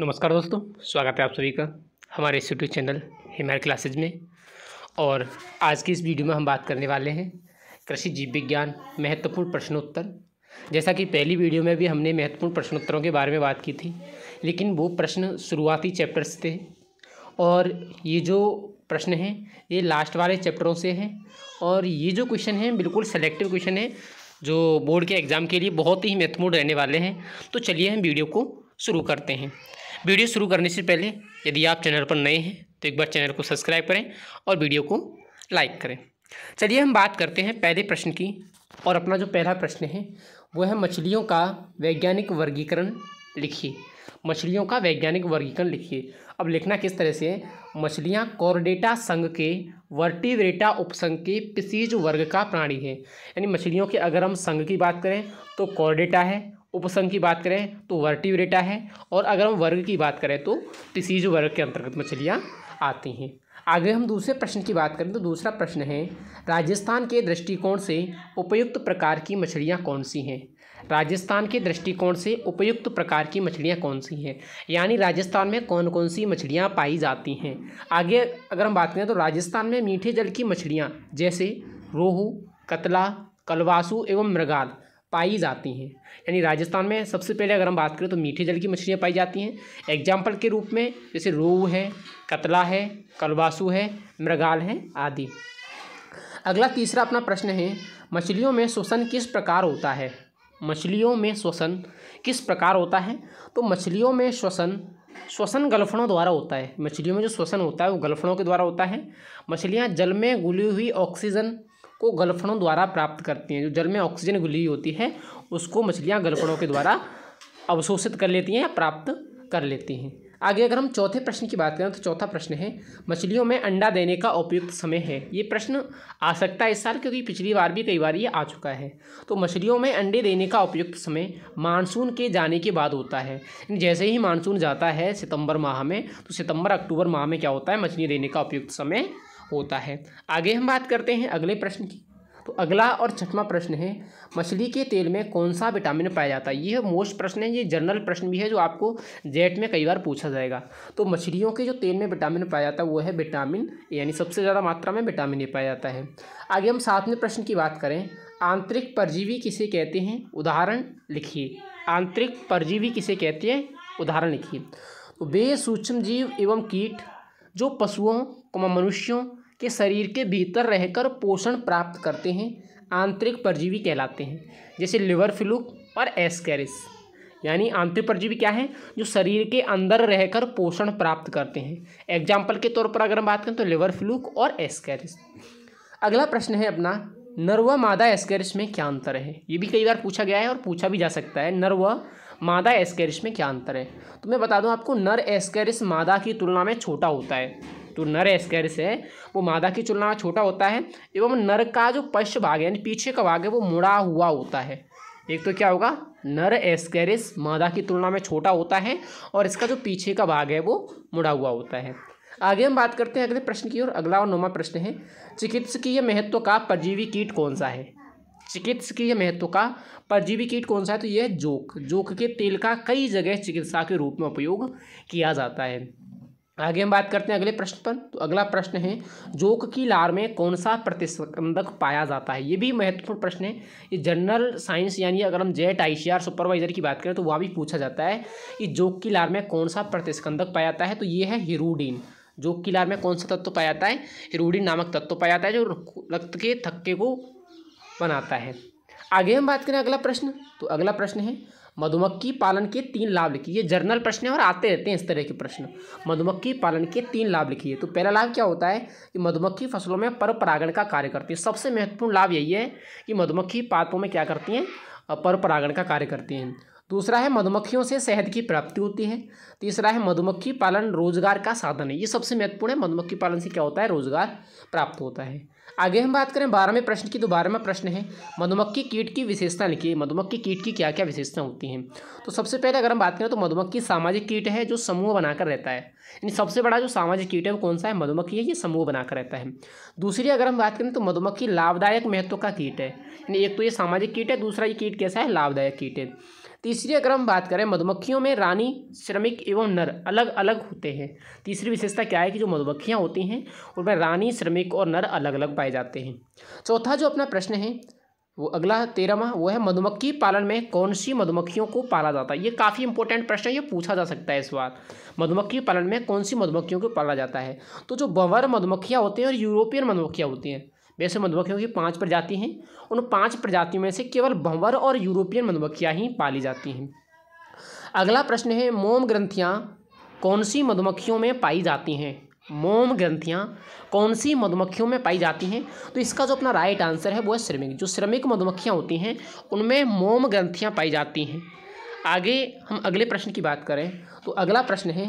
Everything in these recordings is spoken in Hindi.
नमस्कार दोस्तों स्वागत है आप सभी का हमारे इस यूट्यूब चैनल हिमाल क्लासेज में और आज की इस वीडियो में हम बात करने वाले हैं कृषि जीव विज्ञान महत्वपूर्ण प्रश्नोत्तर जैसा कि पहली वीडियो में भी हमने महत्वपूर्ण प्रश्नोत्तरों के बारे में बात की थी लेकिन वो प्रश्न शुरुआती चैप्टर्स थे और ये जो प्रश्न हैं ये लास्ट वाले चैप्टरों से हैं और ये जो क्वेश्चन हैं बिल्कुल सेलेक्टिव क्वेश्चन है जो बोर्ड के एग्ज़ाम के लिए बहुत ही महत्वपूर्ण रहने वाले हैं तो चलिए हम वीडियो को शुरू करते हैं वीडियो शुरू करने से पहले यदि आप चैनल पर नए हैं तो एक बार चैनल को सब्सक्राइब करें और वीडियो को लाइक करें चलिए हम बात करते हैं पहले प्रश्न की और अपना जो पहला प्रश्न है वो है मछलियों का वैज्ञानिक वर्गीकरण लिखिए मछलियों का वैज्ञानिक वर्गीकरण लिखिए अब लिखना किस तरह से है मछलियाँ कॉर्डेटा संघ के वर्टिवरेटा उपसंघ के पिसीज वर्ग का प्राणी है यानी मछलियों के अगर हम संघ की बात करें तो कॉर्डेटा है उपसंघ की बात करें तो वर्टिवरेटा है और अगर हम वर्ग की बात करें तो टिसीज वर्ग के अंतर्गत मछलियाँ आती हैं आगे हम दूसरे प्रश्न की बात करें तो दूसरा प्रश्न है राजस्थान के दृष्टिकोण से उपयुक्त प्रकार की मछलियाँ कौन सी हैं राजस्थान के दृष्टिकोण से उपयुक्त प्रकार की मछलियाँ कौन सी हैं यानी राजस्थान में कौन कौन सी मछलियाँ पाई जाती हैं आगे अगर हम बात करें तो राजस्थान में मीठे जल की मछलियाँ जैसे रोहू कतला कलवासु एवं मृगाल पाई जाती हैं यानी राजस्थान में सबसे पहले अगर हम बात करें तो मीठे जल की मछलियाँ पाई जाती हैं एग्जाम्पल के रूप में जैसे रोहू है कतला है कलवासु है मृगाल है आदि अगला तीसरा अपना प्रश्न है मछलियों में श्वसन किस प्रकार होता है मछलियों में श्वसन किस प्रकार होता है तो मछलियों में श्वसन श्वसन गलफणों द्वारा होता है मछलियों में जो श्वसन होता है वो गलफणों के द्वारा होता है मछलियाँ जल में घुली हुई ऑक्सीजन को गलफड़ों द्वारा प्राप्त करती हैं जो जल में ऑक्सीजन घुली होती है उसको मछलियाँ गलफड़ों के द्वारा अवशोषित कर लेती हैं या प्राप्त कर लेती हैं आगे अगर हम चौथे प्रश्न की बात करें तो चौथा प्रश्न है मछलियों में अंडा देने का उपयुक्त समय है ये प्रश्न आ सकता है इस साल क्योंकि पिछली बार भी कई बार ये आ चुका है तो मछलियों में अंडे देने का उपयुक्त समय मानसून के जाने के बाद होता है जैसे ही मानसून जाता है सितंबर माह में तो सितंबर अक्टूबर माह में क्या होता है मछली देने का उपयुक्त समय होता है आगे हम बात करते हैं अगले प्रश्न की तो अगला और छठवा प्रश्न है मछली के तेल में कौन सा विटामिन पाया जाता है ये मोस्ट प्रश्न है ये जनरल प्रश्न भी है जो आपको जेट में कई बार पूछा जाएगा तो मछलियों के जो तेल में विटामिन पाया जाता है वो है विटामिन यानी सबसे ज़्यादा मात्रा में विटामिन ए पाया जाता है आगे हम सातवें प्रश्न की बात करें आंतरिक परजीवी किसे कहते हैं उदाहरण लिखिए आंतरिक परजीवी किसे कहते हैं उदाहरण लिखिए तो वे सूक्ष्म जीव एवं कीट जो पशुओं मनुष्यों के शरीर के भीतर रहकर पोषण प्राप्त करते हैं आंतरिक परजीवी कहलाते हैं जैसे लिवर फ्लू और एस्केरिस यानी आंतरिक परजीवी क्या है जो शरीर के अंदर रहकर पोषण प्राप्त करते हैं एग्जाम्पल के तौर पर अगर हम बात करें तो लिवर फ्लूक और एस्कैरिस अगला प्रश्न है अपना नरवा मादा एस्केरिस में क्या अंतर है ये भी कई बार पूछा गया है और पूछा भी जा सकता है नरवा मादा एस्केरिस में क्या अंतर है तो मैं बता दूं आपको नर एस्केरिस मादा की तुलना में छोटा होता है जो नर एस्कैरिस है वो मादा की तुलना में छोटा होता है एवं नर का जो पश्च भाग है यानी पीछे का भाग है वो मुड़ा हुआ होता है एक तो क्या होगा नर एस्केरिस मादा की तुलना में छोटा होता है और इसका जो पीछे का भाग है वो मुड़ा हुआ होता है आगे हम बात करते हैं अगले प्रश्न की और अगला और नौवा प्रश्न है चिकित्सकीय महत्व का परजीवी कीट कौन सा है चिकित्सकीय महत्व का परजीवी कीट कौन सा है तो यह जोक जोक के तेल का कई जगह चिकित्सा के रूप में उपयोग किया जाता है आगे हम बात करते हैं अगले प्रश्न पर तो अगला प्रश्न है जोक की लार में कौन सा प्रतिस्पंदक पाया जाता है ये भी महत्वपूर्ण प्रश्न है ये जनरल साइंस यानी अगर हम जेट आई सुपरवाइजर की बात करें तो वहाँ भी पूछा जाता है कि जोक की लार में कौन सा प्रतिस्कंदक पाया जाता है तो ये है हिरोडीन जोक की लार में कौन सा तत्व पाया जाता है हिरोडीन नामक तत्व पाया जाता है जो रक्त के थक्के को बनाता है आगे हम बात करें अगला प्रश्न तो अगला प्रश्न है मधुमक्खी पालन के तीन लाभ लिखिए जर्नल प्रश्न है और आते रहते हैं इस तरह के प्रश्न मधुमक्खी पालन के तीन लाभ लिखिए तो पहला लाभ क्या होता है कि मधुमक्खी फसलों में पर परागण का कार्य करती है सबसे महत्वपूर्ण लाभ यही है कि मधुमक्खी पादपों में क्या करती हैं पर परागण का कार्य करती हैं दूसरा है मधुमक्खियों से शहद की प्राप्ति होती है तीसरा है मधुमक्खी पालन रोजगार का साधन है ये सबसे महत्वपूर्ण है मधुमक्खी पालन से क्या होता है रोजगार प्राप्त होता है आगे हम बात करें बारहवें प्रश्न की तो बारहवें प्रश्न है मधुमक्खी कीट की विशेषता लिखिए मधुमक्खी कीट की क्या क्या विशेषता होती हैं तो सबसे पहले अगर हम बात करें तो मधुमक्खी सामाजिक कीट है जो समूह बनाकर रहता है यानी सबसे बड़ा जो सामाजिक कीट है वो कौन सा है मधुमक्खी है ये समूह बनाकर रहता है दूसरी अगर हम बात करें तो मधुमक्खी लाभदायक महत्व का कीट है यानी एक तो ये सामाजिक कीट है दूसरा ये कीट कैसा है लाभदायक कीट है तीसरी अगर हम बात करें मधुमक्खियों में रानी श्रमिक एवं नर अलग अलग होते हैं तीसरी विशेषता क्या है कि जो मधुमक्खियाँ होती हैं उनमें रानी श्रमिक और नर अलग अलग पाए जाते हैं चौथा जो अपना प्रश्न है वो अगला तेरहवा वो है मधुमक्खी पालन में कौन सी मधुमक्खियों को पाला जाता है ये काफ़ी इंपॉर्टेंट प्रश्न है ये पूछा जा सकता है इस बार मधुमक्खी पालन में कौन सी मधुमक्खियों को पाला जाता है तो जो बवर मधुमक्खियाँ होती हैं और यूरोपियन मधुमक्खियाँ होती हैं वैसे मधुमक्खियों की पाँच प्रजाति हैं उन पाँच प्रजातियों में से केवल भंवर और यूरोपियन मधुमक्खियाँ ही पाली जाती हैं अगला प्रश्न है मोम ग्रंथियाँ कौन सी मधुमक्खियों में पाई जाती हैं मोम ग्रंथियाँ कौन सी मधुमक्खियों में पाई जाती हैं तो इसका जो अपना राइट आंसर है वो है श्रमिक जो श्रमिक मधुमक्खियाँ होती हैं उनमें मोम ग्रंथियाँ पाई जाती हैं आगे हम अगले प्रश्न की बात करें तो अगला प्रश्न है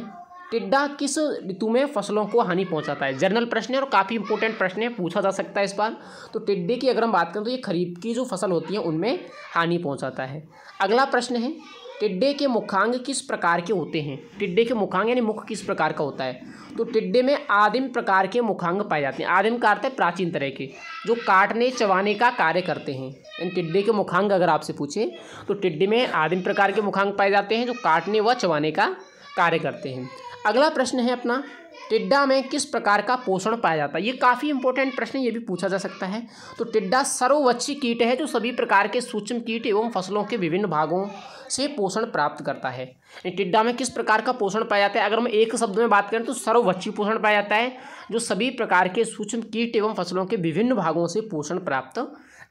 टिड्डा किस ऋतु में फसलों को हानि पहुंचाता है जनरल प्रश्न है और काफ़ी इंपॉर्टेंट प्रश्न है पूछा जा सकता है इस बार तो टिड्डे की अगर हम बात करें तो ये खरीफ की जो फसल होती है उनमें हानि पहुंचाता है अगला प्रश्न है टिड्डे के मुखांग किस प्रकार के होते हैं टिड्डे के मुखांग यानी मुख किस प्रकार का होता है तो टिड्डे में आदिम प्रकार के मुखांग पाए जाते हैं आदिम का अर्थ है प्राचीन तरह के जो काटने चबाने का कार्य करते हैं यानी टिड्डे के मुखांग अगर आपसे पूछे तो टिड्डे में आदिम प्रकार के मुखांग पाए जाते हैं जो काटने व चबाने का कार्य करते हैं अगला प्रश्न है अपना टिड्डा में किस प्रकार का पोषण पाया जाता है ये काफ़ी इंपॉर्टेंट प्रश्न ये भी पूछा जा सकता है तो टिड्डा सर्ववच्छी कीट है जो सभी प्रकार के सूक्ष्म कीट एवं फसलों के विभिन्न भागों से पोषण प्राप्त करता है टिड्डा में किस प्रकार का पोषण पाया जाता है अगर हम एक शब्द में बात करें तो सर्ववच्छी पोषण पाया जाता है जो सभी प्रकार के सूक्ष्म कीट एवं फसलों के विभिन्न भागों से पोषण प्राप्त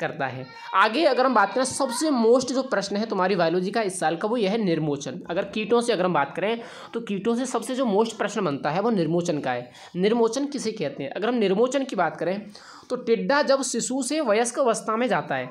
करता है आगे अगर हम बात करें सबसे मोस्ट जो प्रश्न है तुम्हारी बायोलॉजी का इस साल का वो यह है निर्मोचन अगर कीटों से अगर हम बात करें तो कीटों से सबसे जो मोस्ट प्रश्न बनता है वो निर्मोचन का है निर्मोचन किसे कहते हैं अगर हम निर्मोचन की बात करें तो टिड्डा जब शिशु से वयस्क अवस्था में जाता है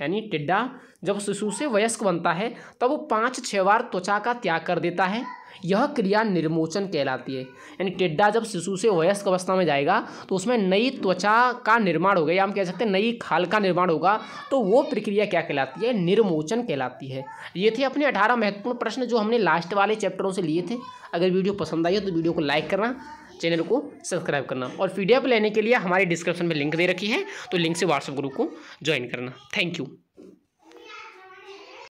यानी टिड्डा जब शिशु से वयस्क बनता है तब वो पाँच छः बार त्वचा का त्याग कर देता है यह क्रिया निर्मोचन कहलाती है यानी टिड्डा जब शिशु से वयस्क अवस्था में जाएगा तो उसमें नई त्वचा का निर्माण होगा या हम कह सकते हैं नई खाल का निर्माण होगा तो वो प्रक्रिया क्या कहलाती है निर्मोचन कहलाती है ये थे अपने अठारह महत्वपूर्ण प्रश्न जो हमने लास्ट वाले चैप्टरों से लिए थे अगर वीडियो पसंद आई हो तो वीडियो को लाइक करना चैनल को सब्सक्राइब करना और पी लेने के लिए हमारे डिस्क्रिप्शन में लिंक दे रखी है तो लिंक से व्हाट्सएप ग्रुप को ज्वाइन करना थैंक यू